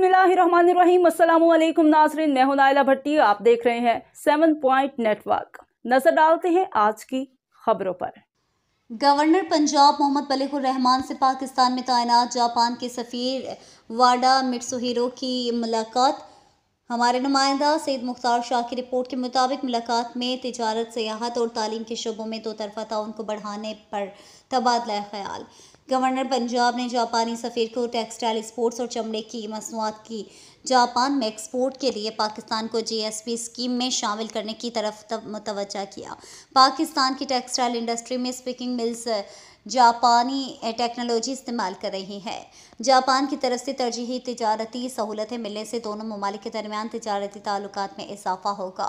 बिस्मिल्लाम नाजरीन मैं हूं नाइला भट्टी आप देख रहे हैं सेवन पॉइंट नेटवर्क नजर डालते हैं आज की खबरों पर गवर्नर पंजाब मोहम्मद बलेहुर रहमान से पाकिस्तान में तैनात जापान के सफ़ीर वाडा मिट्सुहिरो की मुलाकात हमारे नुमाइंदा सैद मुख्तार शाह की रिपोर्ट के मुताबिक मुलाकात में तजारत सियाहत और तालीम के शुबों में दो तरफा ताउन को बढ़ाने पर तबादला ख्याल गवर्नर पंजाब ने जापानी सफ़ीर को टेक्सटाइल स्पोर्ट्स और चमड़े की मसनूआत की जापान में एक्सपोर्ट के लिए पाकिस्तान को जीएसपी स्कीम में शामिल करने की तरफ मुतवजा किया पाकिस्तान की टेक्सटाइल इंडस्ट्री में स्पिकिंग मिल्स जापानी टेक्नोलॉजी इस्तेमाल कर रही है जापान की तरफ से तरजीही तजारती सहूलतें मिलने से दोनों ममालिक के दरमियान तजारती ताल्लुक में इजाफा होगा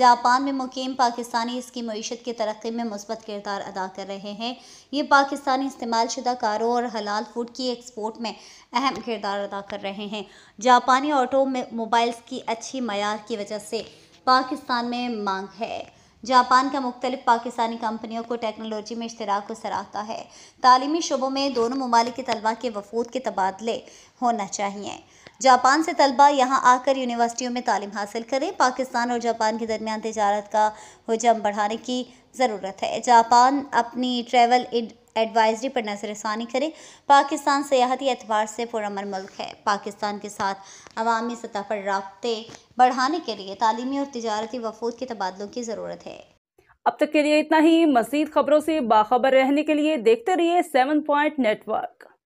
जापान में मुकीम पाकिस्तानी इसकी मीशत की तरक्की में मुस्बत किरदार अदा कर रहे हैं ये पाकिस्तानी इस्तेमाल शुदा कारों और हलाल फूड की एक्सपोर्ट में अहम किरदार अदा कर रहे हैं जापानी ऑटो मोबाइल्स की अच्छी मैार की वजह से पाकिस्तान में मांग है जापान का मुख्तलिफ पाकिस्तानी कंपनियों को टेक्नोलॉजी में इश्तराक को सराहता है तालीमी शुबों में दोनों ममालिक के तलबा के वफूद के तबादले होना चाहिए जापान से तलबा यहाँ आकर यूनिवर्सिटियों में तालीम हासिल करें पाकिस्तान और जापान के दरमियान तजारत का हजम बढ़ाने की ज़रूरत है जापान अपनी ट्रैवल एडवाइजरी पर नज़रसानी करें पाकिस्तान सियाहती एतबार से पुरमन मुल्क है पाकिस्तान के साथ अवामी सतह पर रबते बढ़ाने के लिए तालीमी और तजारती वफूद के तबादलों की ज़रूरत है अब तक के लिए इतना ही मजीद खबरों से बाखबर रहने के लिए देखते रहिए सेवन पॉइंट नेटवर्क